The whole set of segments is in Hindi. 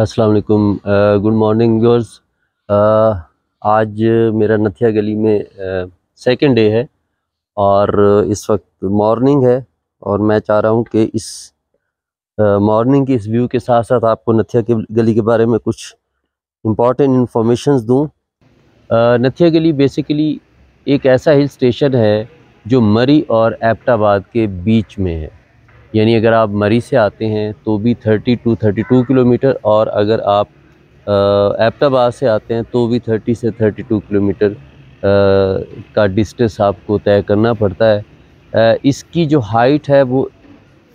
अस्सलाम वालेकुम गुड मॉर्निंग व्यूअर्स आज मेरा नथिया गली में सेकंड डे है और इस वक्त मॉर्निंग है और मैं चाह रहा हूँ कि इस मॉर्निंग की इस व्यू के साथ साथ आपको नथिया के गली के बारे में कुछ इम्पॉर्टेंट इन्फॉर्मेशन दूँ नथिया गली बेसिकली एक ऐसा हिल स्टेशन है जो मरी और एबटाबाद के बीच में है यानी अगर आप मरी से आते हैं तो भी 30 टू 32 किलोमीटर और अगर आप एबटाबाद से आते हैं तो भी 30 से 32 किलोमीटर का डिस्टेंस आपको तय करना पड़ता है आ, इसकी जो हाइट है वो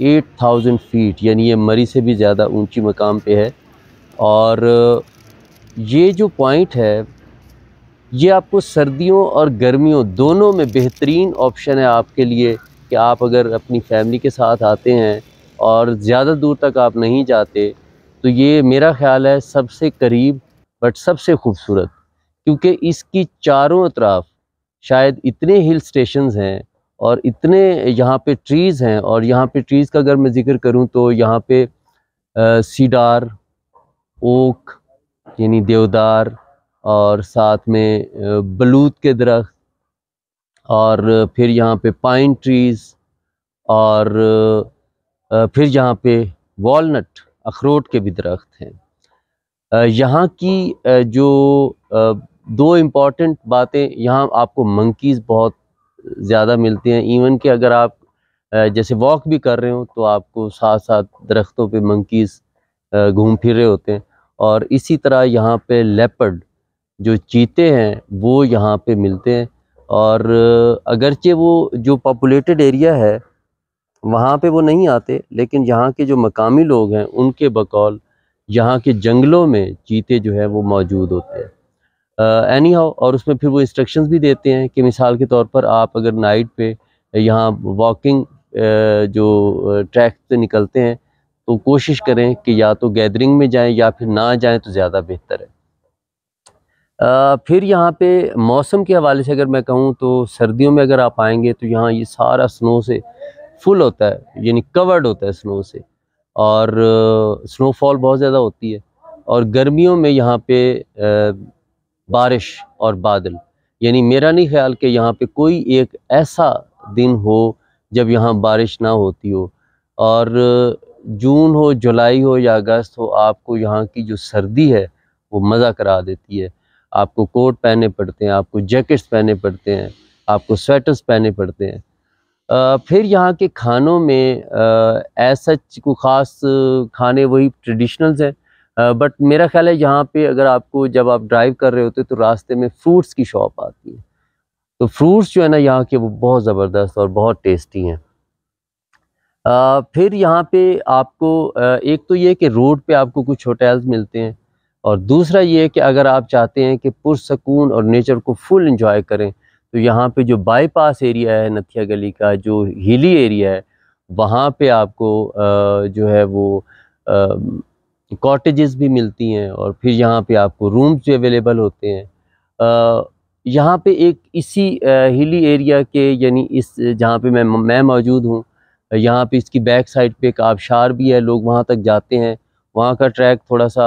8000 फीट यानी ये मरी से भी ज़्यादा ऊंची मकाम पे है और ये जो पॉइंट है ये आपको सर्दियों और गर्मियों दोनों में बेहतरीन ऑप्शन है आपके लिए कि आप अगर अपनी फैमिली के साथ आते हैं और ज़्यादा दूर तक आप नहीं जाते तो ये मेरा ख्याल है सबसे करीब बट सबसे खूबसूरत क्योंकि इसकी चारों अतराफ शायद इतने हिल स्टेशन हैं और इतने यहाँ पे ट्रीज़ हैं और यहाँ पे ट्रीज़ का अगर मैं ज़िक्र करूँ तो यहाँ पे सीडार ओक यानी देवदार और साथ में बलूत के दरख्त और फिर यहाँ पे पाइन ट्रीज़ और फिर यहाँ पे वॉलनट अखरोट के भी दरख्त हैं यहाँ की जो दो इम्पॉर्टेंट बातें यहाँ आपको मंकीज़ बहुत ज़्यादा मिलते हैं इवन कि अगर आप जैसे वॉक भी कर रहे हो तो आपको साथ साथ दरख्तों पे मंकीज़ घूम फिर रहे होते हैं और इसी तरह यहाँ पे लेपर्ड जो चीते हैं वो यहाँ पे मिलते हैं और अगरचे वो जो पॉपुलेटेड एरिया है वहाँ पे वो नहीं आते लेकिन यहाँ के जो मकामी लोग हैं उनके बकौल यहाँ के जंगलों में चीते जो है वो मौजूद होते हैं एनी हाउ और उसमें फिर वो इंस्ट्रक्शंस भी देते हैं कि मिसाल के तौर पर आप अगर नाइट पे यहाँ वॉकिंग जो ट्रैक से निकलते हैं तो कोशिश करें कि या तो गैदरिंग में जाएं या फिर ना जाएं तो ज़्यादा बेहतर है फिर यहाँ पे मौसम के हवाले से अगर मैं कहूँ तो सर्दियों में अगर आप आएंगे तो यहाँ ये सारा स्नो से फुल होता है यानी कवर्ड होता है स्नो से और स्नोफॉल बहुत ज़्यादा होती है और गर्मियों में यहाँ पे बारिश और बादल यानी मेरा नहीं ख्याल कि यहाँ पे कोई एक ऐसा दिन हो जब यहाँ बारिश ना होती हो और जून हो जुलाई हो या अगस्त हो आपको यहाँ की जो सर्दी है वो मज़ा करा देती है आपको कोट पहने पड़ते हैं आपको जैकेट्स पहने पड़ते हैं आपको स्वेटर्स पहने पड़ते हैं आ, फिर यहाँ के खानों में ऐसा को ख़ास खाने वही ट्रेडिशनल्स हैं बट मेरा ख्याल है यहाँ पे अगर आपको जब आप ड्राइव कर रहे होते हैं तो रास्ते में फ्रूट्स की शॉप आती है तो फ्रूट्स जो है ना यहाँ के वो बहुत ज़बरदस्त और बहुत टेस्टी हैं फिर यहाँ पे आपको आ, एक तो ये कि रोड पे आपको कुछ होटल्स मिलते हैं और दूसरा ये कि अगर आप चाहते हैं कि पुरसकून और नेचर को फुल इंजॉय करें तो यहाँ पे जो बाईपास एरिया है नथिया गली का जो हिली एरिया है वहाँ पे आपको आ, जो है वो कॉटेजेस भी मिलती हैं और फिर यहाँ पे आपको रूम्स भी अवेलेबल होते हैं यहाँ पे एक इसी हिली एरिया के यानी इस जहाँ पे मैं मैं मौजूद हूँ यहाँ पे इसकी बैक साइड पे एक आबशार भी है लोग वहाँ तक जाते हैं वहाँ का ट्रैक थोड़ा सा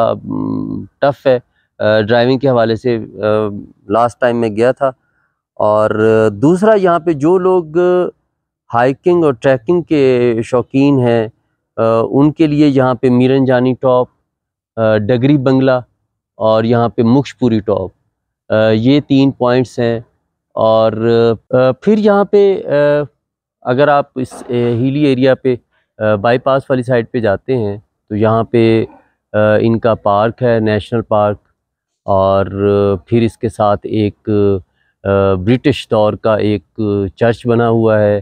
टफ़ है ड्राइविंग के हवाले से लास्ट टाइम मैं गया था और दूसरा यहाँ पे जो लोग हाइकिंग और ट्रैकिंग के शौकीन हैं उनके लिए यहाँ पे मीरन जानी टॉप डगरी बंगला और यहाँ पे मुक्शपुरी टॉप ये तीन पॉइंट्स हैं और फिर यहाँ पे अगर आप इस हिली एरिया पे बाईपास वाली साइड पे जाते हैं तो यहाँ पे इनका पार्क है नेशनल पार्क और फिर इसके साथ एक ब्रिटिश दौर का एक चर्च बना हुआ है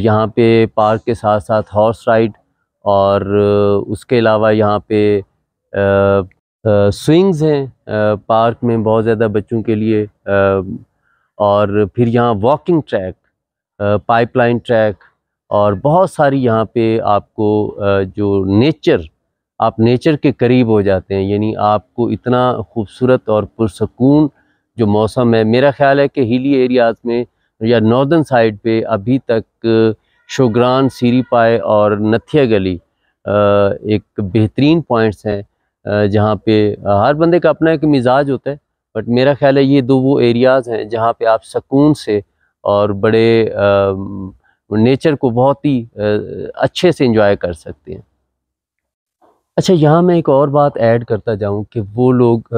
यहाँ पे पार्क के साथ साथ हॉर्स राइड और उसके अलावा यहाँ पे स्विंग्स हैं पार्क में बहुत ज़्यादा बच्चों के लिए और फिर यहाँ वॉकिंग ट्रैक पाइपलाइन ट्रैक और बहुत सारी यहाँ पे आपको जो नेचर आप नेचर के करीब हो जाते हैं यानी आपको इतना खूबसूरत और पुरसकून जो मौसम है मेरा ख्याल है कि हिली एरियाज़ में या नॉर्दर्न साइड पे अभी तक शोग्रान सीरी पाए और नथिया गली एक बेहतरीन पॉइंट्स हैं जहाँ पे हर बंदे का अपना एक मिजाज होता है बट मेरा ख्याल है ये दो वो एरियाज़ हैं जहाँ पे आप सकून से और बड़े आ, नेचर को बहुत ही अच्छे से इंजॉय कर सकते हैं अच्छा यहाँ मैं एक और बात ऐड करता जाऊँ कि वो लोग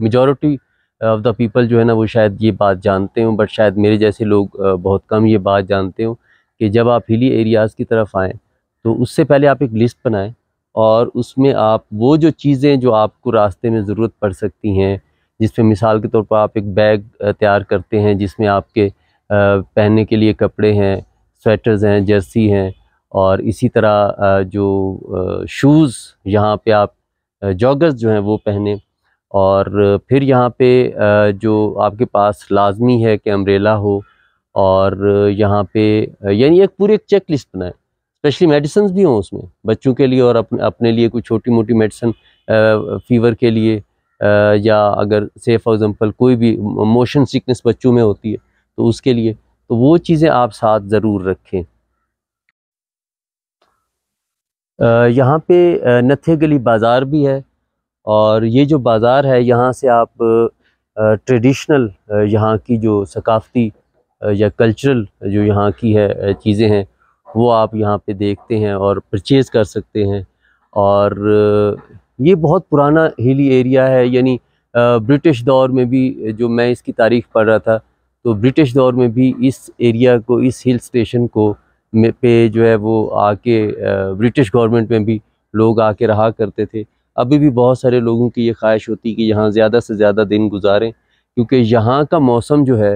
मेजॉरिटी ऑफ द पीपल जो है ना वो शायद ये बात जानते हों बट शायद मेरे जैसे लोग बहुत कम ये बात जानते हों कि जब आप हिली एरियाज़ की तरफ आएँ तो उससे पहले आप एक लिस्ट बनाएं और उसमें आप वो जो चीज़ें जो आपको रास्ते में ज़रूरत पड़ सकती हैं जिसमें मिसाल के तौर पर आप एक बैग तैयार करते हैं जिसमें आपके पहनने के लिए कपड़े हैं स्वेटर्स हैं जर्सी हैं और इसी तरह जो शूज़ यहाँ पे आप जॉगर्स जो हैं वो पहने और फिर यहाँ पे जो आपके पास लाजमी है कि अम्ब्रेला हो और यहाँ पे यानी एक पूरी एक चेक लिस्ट बनाएं स्पेशली मेडिसन्स भी हों उसमें बच्चों के लिए और अपने अपने लिए कोई छोटी मोटी मेडिसन फीवर के लिए या अगर से फॉर एग्ज़ाम्पल कोई भी मोशन सिकनेस बच्चों में होती है तो उसके लिए तो वो चीज़ें आप साथ ज़रूर रखें यहाँ पे नथे गली बाज़ार भी है और ये जो बाज़ार है यहाँ से आप ट्रेडिशनल यहाँ की जो सकाफ़ती या कल्चरल जो यहाँ की है चीज़ें हैं वो आप यहाँ पे देखते हैं और परचेज़ कर सकते हैं और ये बहुत पुराना हिली एरिया है यानी ब्रिटिश दौर में भी जो मैं इसकी तारीख पढ़ रहा था तो ब्रिटिश दौर में भी इस एरिया को इस हिल स्टेशन को पे जो है वो आके ब्रिटिश गवर्नमेंट में भी लोग आके रहा करते थे अभी भी बहुत सारे लोगों की ये ख्वाहिश होती कि यहाँ ज़्यादा से ज़्यादा दिन गुजारें क्योंकि यहाँ का मौसम जो है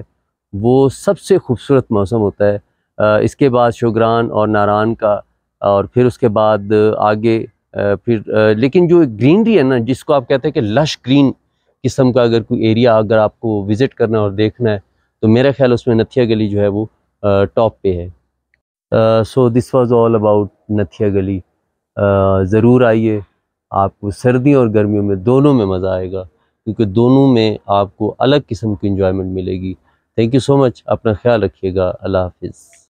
वो सबसे खूबसूरत मौसम होता है इसके बाद शोगरान और नारान का और फिर उसके बाद आगे फिर लेकिन जो ग्रीनरी है ना जिसको आप कहते हैं कि लश ग्रीन किस्म का अगर कोई एरिया अगर आपको विज़िट करना और देखना है तो मेरा ख्याल उसमें नथिया गली जो है वो टॉप पे है so this was all about Nathia Gali ज़रूर आइए आपको सर्दियों और गर्मियों में दोनों में मज़ा आएगा क्योंकि दोनों में आपको अलग किस्म की इन्जॉयमेंट मिलेगी थैंक यू सो मच अपना ख्याल रखिएगा अल्लाह हाफिज़